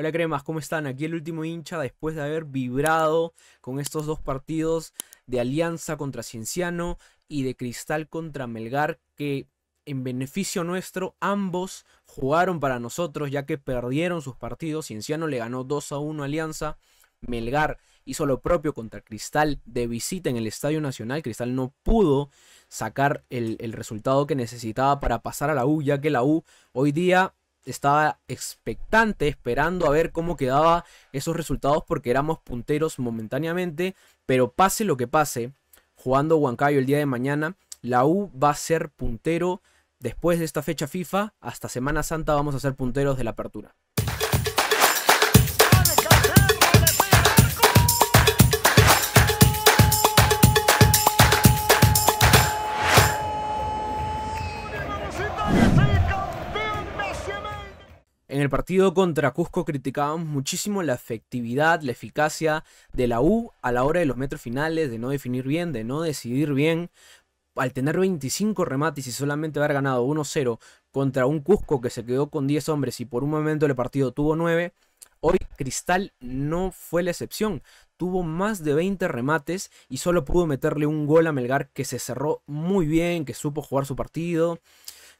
Hola cremas, ¿cómo están? Aquí el último hincha después de haber vibrado con estos dos partidos de Alianza contra Cienciano y de Cristal contra Melgar que en beneficio nuestro ambos jugaron para nosotros ya que perdieron sus partidos. Cienciano le ganó 2 a 1 a Alianza. Melgar hizo lo propio contra Cristal de visita en el Estadio Nacional. Cristal no pudo sacar el, el resultado que necesitaba para pasar a la U, ya que la U hoy día estaba expectante, esperando a ver cómo quedaban esos resultados porque éramos punteros momentáneamente, pero pase lo que pase, jugando Huancayo el día de mañana, la U va a ser puntero después de esta fecha FIFA, hasta Semana Santa vamos a ser punteros de la apertura. En el partido contra Cusco criticábamos muchísimo la efectividad, la eficacia de la U a la hora de los metros finales, de no definir bien, de no decidir bien. Al tener 25 remates y solamente haber ganado 1-0 contra un Cusco que se quedó con 10 hombres y por un momento el partido tuvo 9, hoy Cristal no fue la excepción. Tuvo más de 20 remates y solo pudo meterle un gol a Melgar que se cerró muy bien, que supo jugar su partido,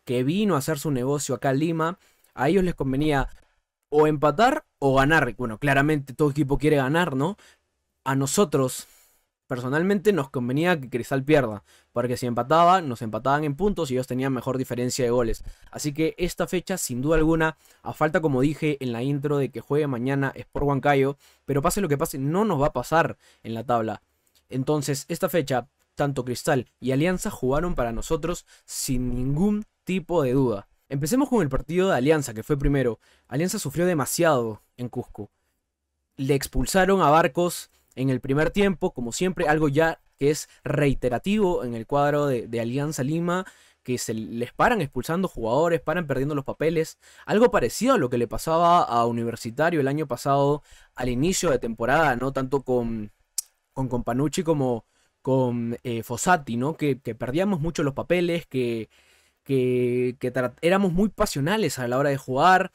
que vino a hacer su negocio acá en Lima a ellos les convenía o empatar o ganar. Bueno, claramente todo equipo quiere ganar, ¿no? A nosotros, personalmente, nos convenía que Cristal pierda, porque si empataba, nos empataban en puntos y ellos tenían mejor diferencia de goles. Así que esta fecha, sin duda alguna, a falta, como dije en la intro, de que juegue mañana por Huancayo, pero pase lo que pase, no nos va a pasar en la tabla. Entonces, esta fecha, tanto Cristal y Alianza jugaron para nosotros sin ningún tipo de duda. Empecemos con el partido de Alianza, que fue primero. Alianza sufrió demasiado en Cusco. Le expulsaron a Barcos en el primer tiempo, como siempre, algo ya que es reiterativo en el cuadro de, Alianza Lima, que se les paran expulsando jugadores, paran perdiendo los papeles. Algo parecido a lo que le pasaba a Universitario el año pasado al inicio de temporada, ¿no? Tanto con, con Companucci como con eh, Fossati, ¿no? Que, que perdíamos mucho los papeles, que que, éramos muy pasionales a la hora de jugar,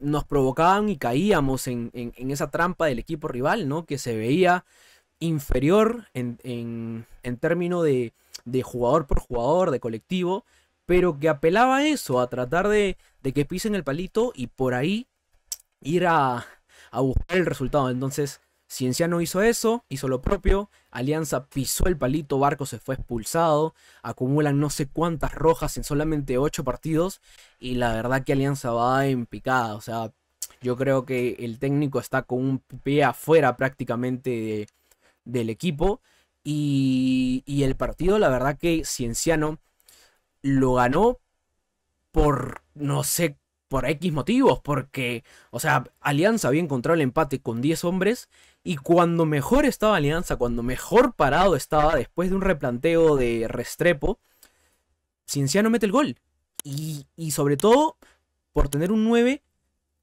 nos provocaban y caíamos en, esa trampa del equipo rival, ¿no? Que se veía inferior en, en, términos de, jugador por jugador, de colectivo, pero que apelaba a eso, a tratar de, que pisen el palito y por ahí ir a, a buscar el resultado. Entonces, Cienciano hizo eso, hizo lo propio, Alianza pisó el palito, Barco se fue expulsado, acumulan no sé cuántas rojas en solamente 8 partidos y la verdad que Alianza va en picada, o sea, yo creo que el técnico está con un pie afuera prácticamente del equipo y, y el partido la verdad que Cienciano lo ganó por no sé por X motivos, porque, o sea, Alianza había encontrado el empate con 10 hombres y cuando mejor estaba Alianza, cuando mejor parado estaba después de un replanteo de Restrepo, Cienciano mete el gol. Y, sobre todo por tener un 9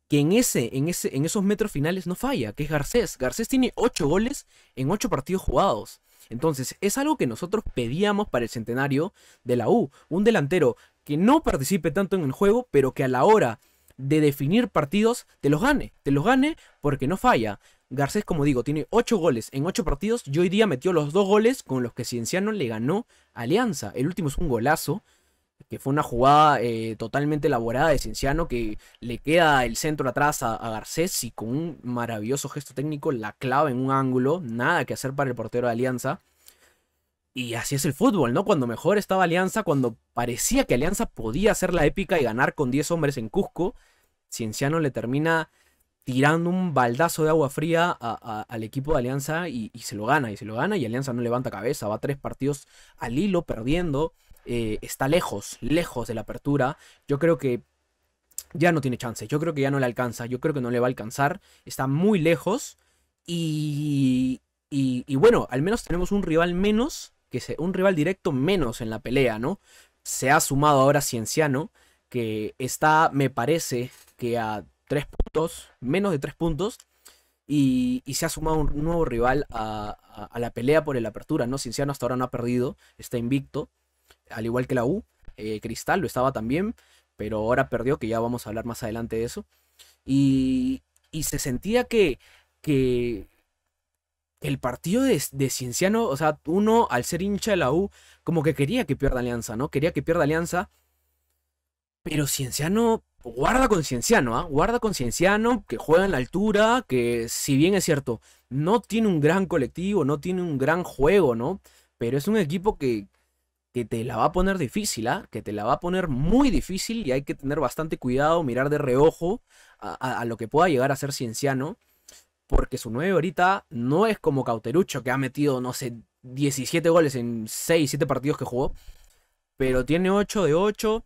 que en, ese, en, ese, en esos metros finales no falla, que es Garcés. Garcés tiene 8 goles en 8 partidos jugados. Entonces, es algo que nosotros pedíamos para el centenario de la U. Un delantero que no participe tanto en el juego, pero que a la hora de definir partidos te los gane, te los gane porque no falla. Garcés, como digo, tiene 8 goles en 8 partidos y hoy día metió los 2 goles con los que Cienciano le ganó Alianza. El último es un golazo, que fue una jugada eh, totalmente elaborada de Cienciano que le queda el centro atrás a, Garcés y con un maravilloso gesto técnico la clava en un ángulo, nada que hacer para el portero de Alianza. Y así es el fútbol, ¿no? Cuando mejor estaba Alianza, cuando parecía que Alianza podía hacer la épica y ganar con 10 hombres en Cusco, Cienciano le termina tirando un baldazo de agua fría al equipo de Alianza y, se lo gana, y se lo gana, y Alianza no levanta cabeza, va tres partidos al hilo perdiendo, eh, está lejos, lejos de la apertura, yo creo que ya no tiene chance, yo creo que ya no le alcanza, yo creo que no le va a alcanzar, está muy lejos, y, y bueno, al menos tenemos un rival menos un rival directo menos en la pelea, ¿no? Se ha sumado ahora Cienciano, que está, me parece, que a tres puntos, menos de tres puntos, y, se ha sumado un nuevo rival a, la pelea por el apertura, ¿no? Cienciano hasta ahora no ha perdido, está invicto, al igual que la U, eh, Cristal lo estaba también, pero ahora perdió, que ya vamos a hablar más adelante de eso, y, se sentía que, que el partido de, Cienciano, o sea, uno al ser hincha de la U, como que quería que pierda Alianza, ¿no? Quería que pierda Alianza. Pero Cienciano, guarda con Cienciano, ¿ah? Guarda con Cienciano, que juega en la altura, que si bien es cierto, no tiene un gran colectivo, no tiene un gran juego, ¿no? Pero es un equipo que, que te la va a poner difícil, ¿ah? que te la va a poner muy difícil y hay que tener bastante cuidado, mirar de reojo a, a lo que pueda llegar a ser Cienciano porque su 9 ahorita no es como Cauterucho, que ha metido, no sé, 17 goles en 6, 7 partidos que jugó. Pero tiene 8 de 8.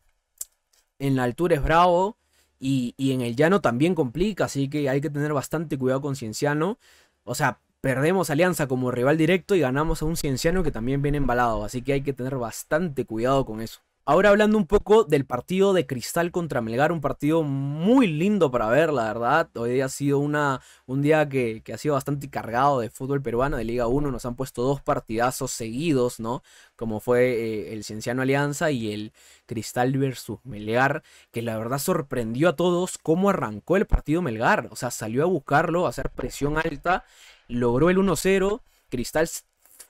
En la altura es bravo. Y, y en el llano también complica. Así que hay que tener bastante cuidado con Cienciano. O sea, perdemos Alianza como rival directo y ganamos a un Cienciano que también viene embalado. Así que hay que tener bastante cuidado con eso. Ahora hablando un poco del partido de Cristal contra Melgar, un partido muy lindo para ver, la verdad. Hoy ha sido una, un día que, ha sido bastante cargado de fútbol peruano, de Liga 1. Nos han puesto dos partidazos seguidos, ¿no? Como fue eh, el Cienciano Alianza y el Cristal versus Melgar, que la verdad sorprendió a todos cómo arrancó el partido Melgar. O sea, salió a buscarlo, a hacer presión alta, logró el 1-0. Cristal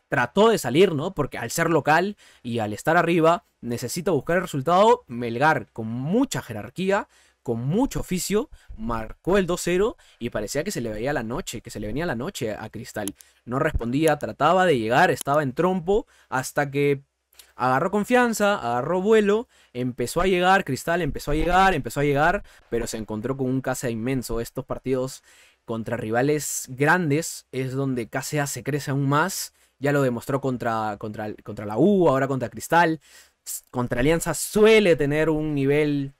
trató de salir, ¿no? Porque al ser local y al estar arriba, necesita buscar el resultado. Melgar, con mucha jerarquía, con mucho oficio, marcó el 2-0 y parecía que se le veía la noche, que se le venía la noche a Cristal. No respondía, trataba de llegar, estaba en trompo, hasta que agarró confianza, agarró vuelo, empezó a llegar, Cristal empezó a llegar, empezó a llegar, pero se encontró con un casa inmenso. Estos partidos contra rivales grandes es donde Casea se crece aún más ya lo demostró contra, contra, contra la U, ahora contra Cristal. Contra Alianza suele tener un nivel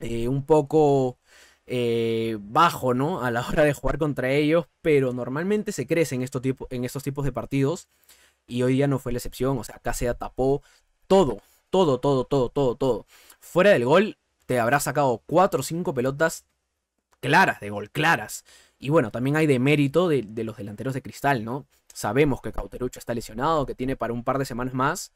eh, un poco eh, bajo, ¿no? A la hora de jugar contra ellos, pero normalmente se crece en, estos en estos tipos de partidos. Y hoy día no fue la excepción, o sea, acá se atapó todo, todo, todo, todo, todo, todo. Fuera del gol, te habrá sacado 4 o 5 pelotas claras de gol, claras. Y bueno, también hay demérito de, de los delanteros de cristal, ¿no? Sabemos que Cauterucho está lesionado, que tiene para un par de semanas más,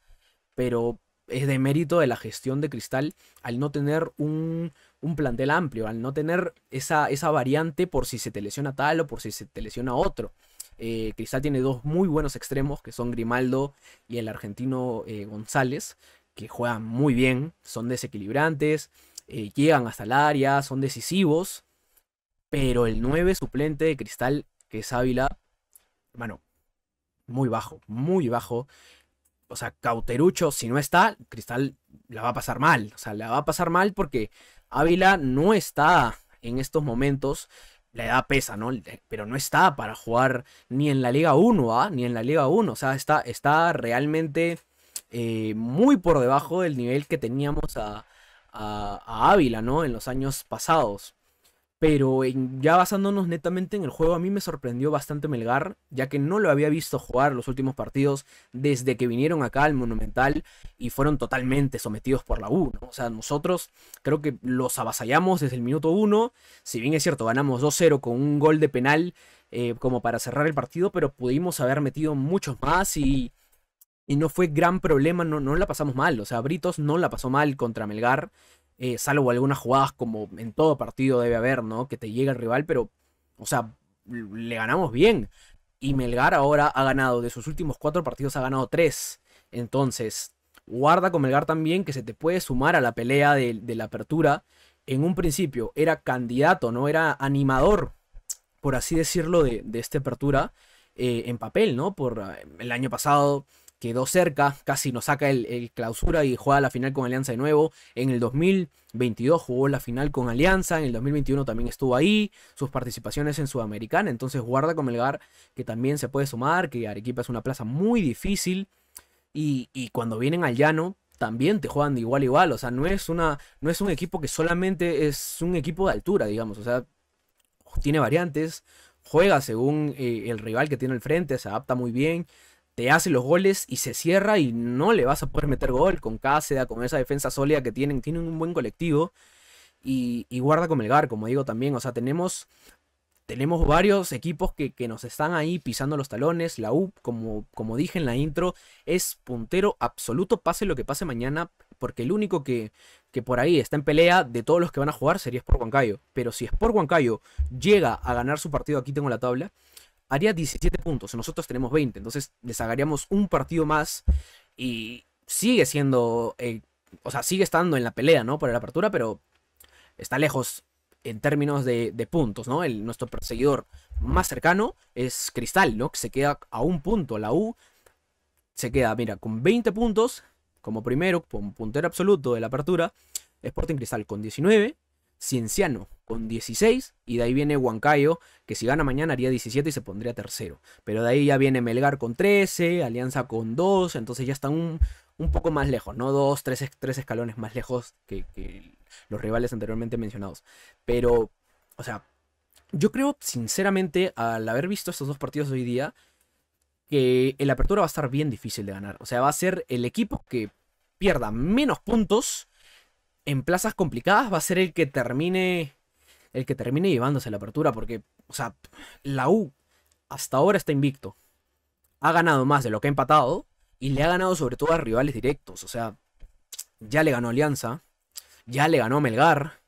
pero es de mérito de la gestión de Cristal al no tener un, plantel amplio, al no tener esa, esa, variante por si se te lesiona tal o por si se te lesiona otro. Eh, cristal tiene dos muy buenos extremos, que son Grimaldo y el argentino eh, González, que juegan muy bien, son desequilibrantes, eh, llegan hasta el área, son decisivos, pero el 9 suplente de Cristal, que es Ávila, hermano, muy bajo, muy bajo. O sea, Cauterucho, si no está, Cristal la va a pasar mal. O sea, la va a pasar mal porque Ávila no está en estos momentos. La edad pesa, ¿no? Pero no está para jugar ni en la Liga 1, ¿ah? Ni en la Liga 1. O sea, está, está realmente eh, muy por debajo del nivel que teníamos a Ávila, ¿no? En los años pasados. Pero ya basándonos netamente en el juego, a mí me sorprendió bastante Melgar, ya que no lo había visto jugar los últimos partidos desde que vinieron acá al Monumental y fueron totalmente sometidos por la U. O sea, nosotros creo que los avasallamos desde el minuto 1, si bien es cierto, ganamos 2-0 con un gol de penal eh, como para cerrar el partido, pero pudimos haber metido muchos más y, no fue gran problema, no, no la pasamos mal. O sea, Britos no la pasó mal contra Melgar eh, salvo algunas jugadas como en todo partido debe haber, ¿no? Que te llega el rival, pero, o sea, le ganamos bien. Y Melgar ahora ha ganado, de sus últimos cuatro partidos ha ganado tres. Entonces, guarda con Melgar también que se te puede sumar a la pelea de, la apertura. En un principio era candidato, ¿no? Era animador, por así decirlo, de, esta apertura eh, en papel, ¿no? Por eh, el año pasado quedó cerca, casi nos saca el, clausura y juega la final con Alianza de nuevo. En el 2022 jugó la final con Alianza, en el 2021 también estuvo ahí, sus participaciones en Sudamericana, entonces guarda con Melgar que también se puede sumar, que Arequipa es una plaza muy difícil y, cuando vienen al llano también te juegan de igual a igual, o sea, no es, una, no es un equipo que solamente es un equipo de altura, digamos, o sea, tiene variantes, juega según eh, el rival que tiene al frente, se adapta muy bien te hace los goles y se cierra y no le vas a poder meter gol con Cáceres, con esa defensa sólida que tienen. Tienen un buen colectivo y, guarda con GAR, como digo también. O sea, tenemos, tenemos varios equipos que, nos están ahí pisando los talones. La U, como, como dije en la intro, es puntero absoluto, pase lo que pase mañana, porque el único que, que por ahí está en pelea de todos los que van a jugar sería Sport Huancayo. Pero si Sport Huancayo llega a ganar su partido, aquí tengo la tabla haría 17 puntos, nosotros tenemos 20, entonces les un partido más y sigue siendo, eh, o sea, sigue estando en la pelea, ¿no? Por la apertura, pero está lejos en términos de, puntos, ¿no? El, nuestro perseguidor más cercano es Cristal, ¿no? Que se queda a un punto, la U se queda, mira, con 20 puntos como primero, puntero absoluto de la apertura, Sporting Cristal con 19, Cienciano con 16 y de ahí viene Huancayo, que si gana mañana haría 17 y se pondría tercero. Pero de ahí ya viene Melgar con 13, Alianza con 2, entonces ya están un, poco más lejos, ¿no? Dos, tres, escalones más lejos que, que, los rivales anteriormente mencionados. Pero, o sea, yo creo sinceramente al haber visto estos dos partidos hoy día, que el apertura va a estar bien difícil de ganar. O sea, va a ser el equipo que pierda menos puntos en plazas complicadas, va a ser el que termine el que termine llevándose la apertura, porque, o sea, la U hasta ahora está invicto. Ha ganado más de lo que ha empatado y le ha ganado sobre todo a rivales directos. O sea, ya le ganó Alianza, ya le ganó Melgar,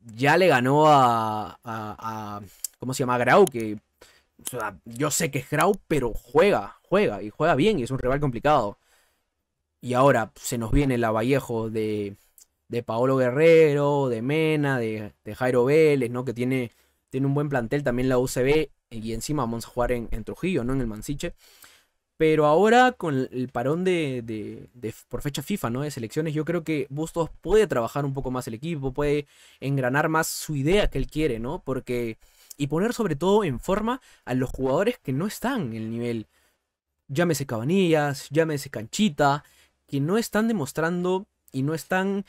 ya le ganó a, ¿cómo se llama? Grau, que o sea, yo sé que es Grau, pero juega, juega y juega bien y es un rival complicado. Y ahora se nos viene la Vallejo de, de Paolo Guerrero, de Mena, de, Jairo Vélez, ¿no? Que tiene, tiene un buen plantel también la UCB eh, y encima vamos a jugar en, en Trujillo, ¿no? En el Mansiche. Pero ahora con el parón de, por fecha FIFA, ¿no? De selecciones, yo creo que Bustos puede trabajar un poco más el equipo, puede engranar más su idea que él quiere, ¿no? Porque... Y poner sobre todo en forma a los jugadores que no están en el nivel. Llámese Cabanillas, llámese Canchita, que no están demostrando y no están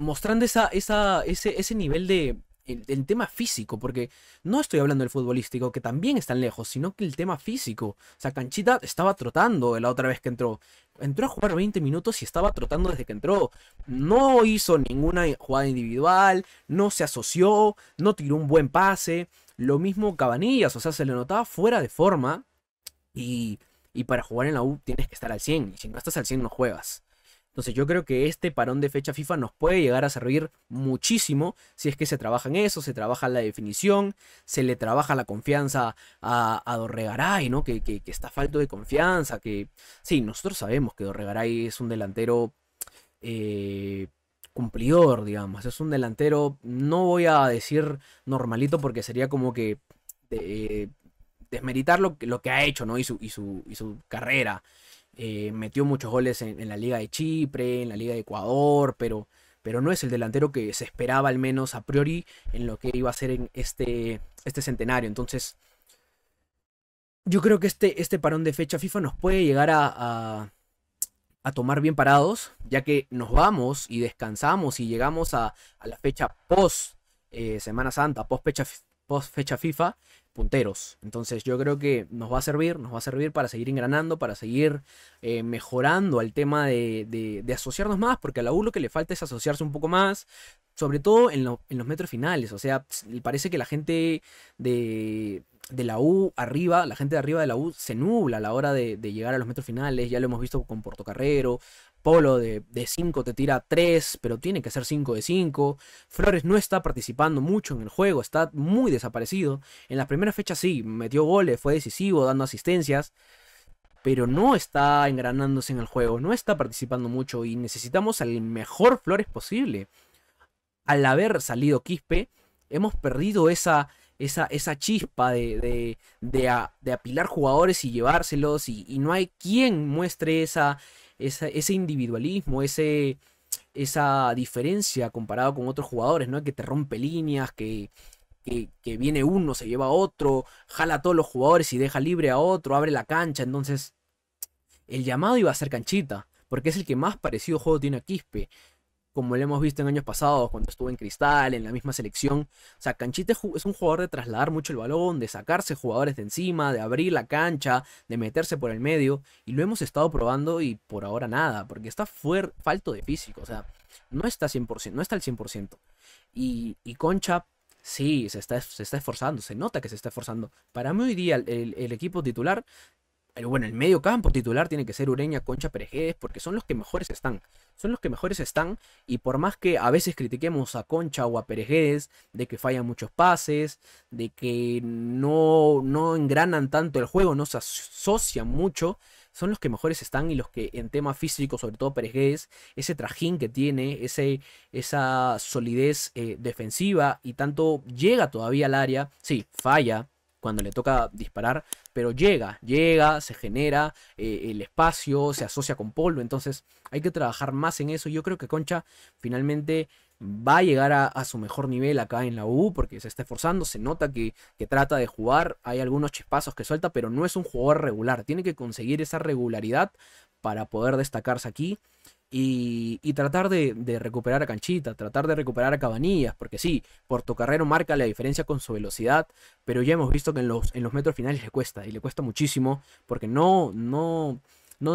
mostrando ese, nivel de, el, tema físico, porque no estoy hablando del futbolístico, que también tan lejos, sino que el tema físico. O sea, Canchita estaba trotando la otra vez que entró. Entró a jugar 20 minutos y estaba trotando desde que entró. No hizo ninguna jugada individual, no se asoció, no tiró un buen pase. Lo mismo Cabanillas, o sea, se le notaba fuera de forma. Y, y para jugar en la U tienes que estar al 100, y si no estás al 100 no juegas. Entonces yo creo que este parón de fecha FIFA nos puede llegar a servir muchísimo si es que se trabaja en eso, se trabaja en la definición, se le trabaja la confianza a, a Dorregaray, ¿no? Que, que, está falto de confianza, que sí, nosotros sabemos que Dorregaray es un delantero eh, cumplidor, digamos, es un delantero, no voy a decir normalito porque sería como que... Eh, desmeritar lo, lo, que ha hecho, ¿no? Y y su, y su carrera. Eh, metió muchos goles en, la Liga de Chipre, en la Liga de Ecuador, pero, pero no es el delantero que se esperaba al menos a priori en lo que iba a ser en este, este centenario. Entonces, yo creo que este, este parón de fecha FIFA nos puede llegar a, tomar bien parados, ya que nos vamos y descansamos y llegamos a, la fecha post eh, Semana Santa, post fecha, post fecha FIFA, punteros. Entonces yo creo que nos va a servir, nos va a servir para seguir engranando, para seguir eh, mejorando al tema de, asociarnos más, porque a la U lo que le falta es asociarse un poco más, sobre todo en, los metros finales. O sea, parece que la gente de, la U arriba, la gente de arriba de la U se nubla a la hora de, de, llegar a los metros finales. Ya lo hemos visto con Portocarrero, Polo de 5 te tira 3, pero tiene que ser 5 de 5. Flores no está participando mucho en el juego, está muy desaparecido. En las primeras fechas sí, metió goles, fue decisivo, dando asistencias, pero no está engranándose en el juego, no está participando mucho y necesitamos al mejor Flores posible. Al haber salido Quispe, hemos perdido esa, esa, esa chispa de, de, de, apilar jugadores y llevárselos y no hay quien muestre esa ese individualismo, ese, esa diferencia comparado con otros jugadores, ¿no? Que te rompe líneas, que, que, viene uno, se lleva a otro, jala a todos los jugadores y deja libre a otro, abre la cancha. Entonces, el llamado iba a ser canchita, porque es el que más parecido juego tiene a Quispe como lo hemos visto en años pasados, cuando estuvo en Cristal, en la misma selección. O sea, Canchita es un jugador de trasladar mucho el balón, de sacarse jugadores de encima, de abrir la cancha, de meterse por el medio. Y lo hemos estado probando y por ahora nada, porque está falto de físico. O sea, no está, 100%, no está al 100%. Y, Concha, sí, se está, se está esforzando, se nota que se está esforzando. Para mí hoy día el equipo titular bueno, el medio campo titular tiene que ser Ureña, Concha, Perejedes, porque son los que mejores están. Son los que mejores están. Y por más que a veces critiquemos a Concha o a Perejedes de que fallan muchos pases, de que no, no engranan tanto el juego, no se asocian mucho, son los que mejores están y los que en tema físico, sobre todo Pérez ese trajín que tiene, ese, esa solidez eh, defensiva y tanto llega todavía al área, sí, falla, cuando le toca disparar, pero llega, llega, se genera eh, el espacio, se asocia con polvo, entonces hay que trabajar más en eso. Yo creo que Concha finalmente va a llegar a, su mejor nivel acá en la U porque se está esforzando, se nota que, que, trata de jugar, hay algunos chispazos que suelta, pero no es un jugador regular, tiene que conseguir esa regularidad para poder destacarse aquí. Y, tratar de, recuperar a Canchita, tratar de recuperar a Cabanillas, porque sí, Portocarrero marca la diferencia con su velocidad, pero ya hemos visto que en los, metros finales le cuesta, y le cuesta muchísimo, porque no, no,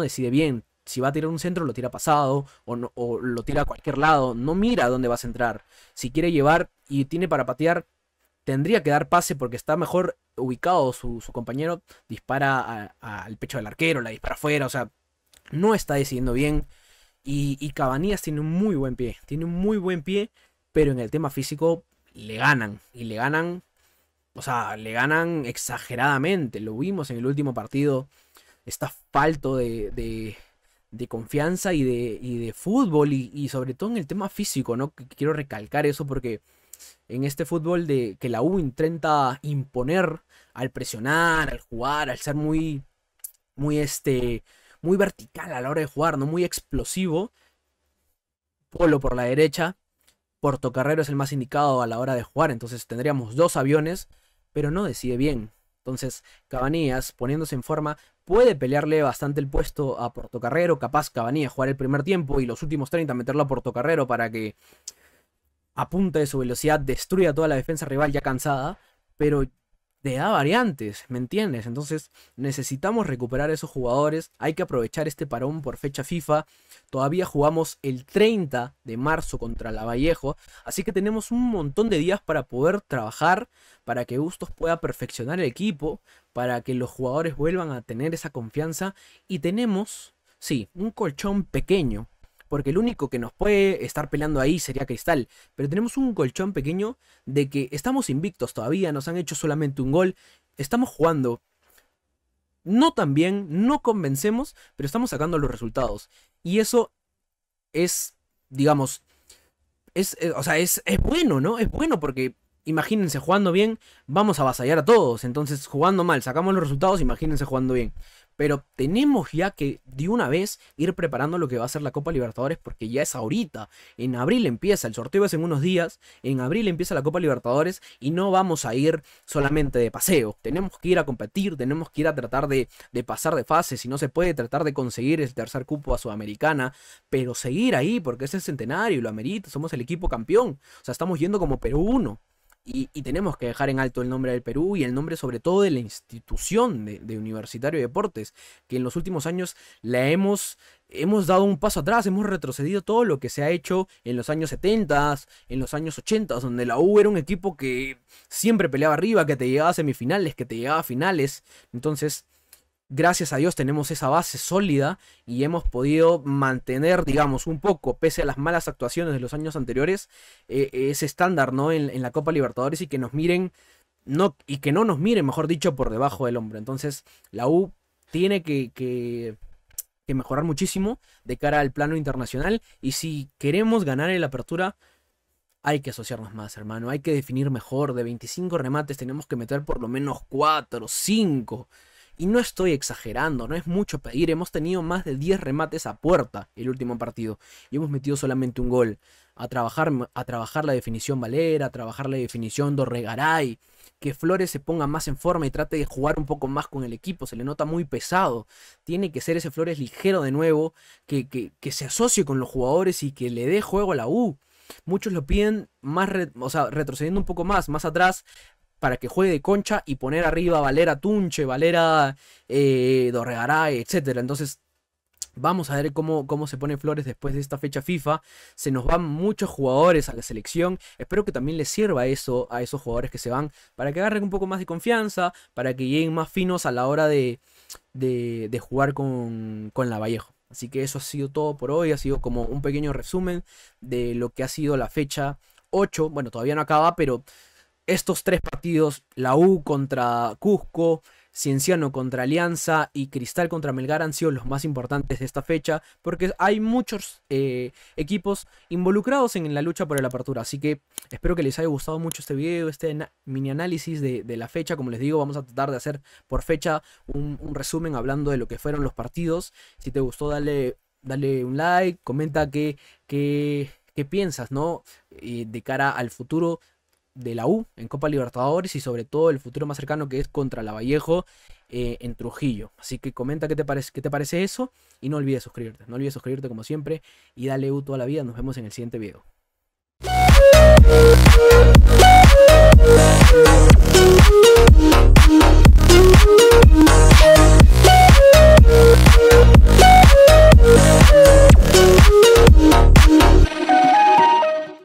decide bien. Si va a tirar un centro, lo tira pasado, o, lo tira a cualquier lado, no mira dónde va a centrar. Si quiere llevar y tiene para patear, tendría que dar pase porque está mejor ubicado su, su compañero, dispara al pecho del arquero, la dispara afuera, o sea, no está decidiendo bien y, Cabanías tiene un muy buen pie, tiene un muy buen pie, pero en el tema físico le ganan. Y le ganan, o sea, le ganan exageradamente. Lo vimos en el último partido. Está falto de, confianza y de, de fútbol. Y, sobre todo en el tema físico, ¿no? Quiero recalcar eso porque en este fútbol de que la U intenta imponer al presionar, al jugar, al ser muy, muy este, muy vertical a la hora de jugar, ¿no? Muy explosivo. Polo por la derecha. Portocarrero es el más indicado a la hora de jugar. Entonces tendríamos dos aviones. Pero no decide bien. Entonces, Cabanías, poniéndose en forma, puede pelearle bastante el puesto a Portocarrero. Capaz Cabanías jugar el primer tiempo y los últimos 30 meterlo a Portocarrero para que apunte de su velocidad destruya toda la defensa rival ya cansada. Pero te da variantes, ¿me entiendes? Entonces necesitamos recuperar esos jugadores, hay que aprovechar este parón por fecha FIFA, todavía jugamos el 30 de marzo contra la Vallejo, así que tenemos un montón de días para poder trabajar, para que Bustos pueda perfeccionar el equipo, para que los jugadores vuelvan a tener esa confianza y tenemos, sí, un colchón pequeño, porque el único que nos puede estar peleando ahí sería Cristal, pero tenemos un colchón pequeño de que estamos invictos todavía, nos han hecho solamente un gol, estamos jugando. No tan bien, no convencemos, pero estamos sacando los resultados. Y eso es, digamos, es, eh, o sea, es, es bueno, ¿no? Es bueno porque imagínense jugando bien, vamos a avasallar a todos. Entonces, jugando mal, sacamos los resultados, imagínense jugando bien pero tenemos ya que de una vez ir preparando lo que va a ser la Copa Libertadores porque ya es ahorita. En abril empieza, el sorteo es en unos días, en abril empieza la Copa Libertadores y no vamos a ir solamente de paseo. Tenemos que ir a competir, tenemos que ir a tratar de, pasar de fase, si no se puede tratar de conseguir el tercer cupo a Sudamericana, pero seguir ahí porque es el centenario, lo amerita, somos el equipo campeón. O sea, estamos yendo como Perú 1. Y, tenemos que dejar en alto el nombre del Perú y el nombre sobre todo de la institución de, Universitario de Deportes, que en los últimos años la hemos, hemos dado un paso atrás, hemos retrocedido todo lo que se ha hecho en los años 70, en los años 80, donde la U era un equipo que siempre peleaba arriba, que te llegaba a semifinales, que te llegaba a finales. Entonces, gracias a Dios tenemos esa base sólida y hemos podido mantener, digamos, un poco, pese a las malas actuaciones de los años anteriores, eh, ese estándar, ¿no? En, la Copa Libertadores y que nos miren, no, y que no nos miren, mejor dicho, por debajo del hombro. Entonces, la U tiene que, que, que mejorar muchísimo de cara al plano internacional y si queremos ganar en la apertura, hay que asociarnos más, hermano. Hay que definir mejor. De 25 remates tenemos que meter por lo menos 4, 5. Y no estoy exagerando, no es mucho pedir. Hemos tenido más de 10 remates a puerta el último partido y hemos metido solamente un gol. A trabajar, a trabajar la definición Valera, a trabajar la definición Dorregaray, que Flores se ponga más en forma y trate de jugar un poco más con el equipo, se le nota muy pesado. Tiene que ser ese Flores ligero de nuevo, que, se asocie con los jugadores y que le dé juego a la U. Muchos lo piden más, o sea, retrocediendo un poco más, más atrás, para que juegue de concha y poner arriba Valera Tunche, Valera eh, Dorregaray, etc. Entonces, vamos a ver cómo, cómo se pone Flores después de esta fecha FIFA. Se nos van muchos jugadores a la selección. Espero que también les sirva eso a esos jugadores que se van para que agarren un poco más de confianza, para que lleguen más finos a la hora de, de, jugar con, con la Vallejo. Así que eso ha sido todo por hoy. Ha sido como un pequeño resumen de lo que ha sido la fecha 8. Bueno, todavía no acaba, pero estos tres partidos, la U contra Cusco, Cienciano contra Alianza y Cristal contra Melgar han sido los más importantes de esta fecha, porque hay muchos eh, equipos involucrados en la lucha por la apertura. Así que espero que les haya gustado mucho este video, este mini análisis de, la fecha. Como les digo, vamos a tratar de hacer por fecha un, resumen hablando de lo que fueron los partidos. Si te gustó, dale, dale un like, comenta qué, qué, piensas, ¿no? de cara al futuro de la U en Copa Libertadores y sobre todo el futuro más cercano que es contra la Vallejo eh, en Trujillo. Así que comenta qué te, parece, qué te parece eso y no olvides suscribirte. No olvides suscribirte como siempre y dale U toda la vida. Nos vemos en el siguiente video.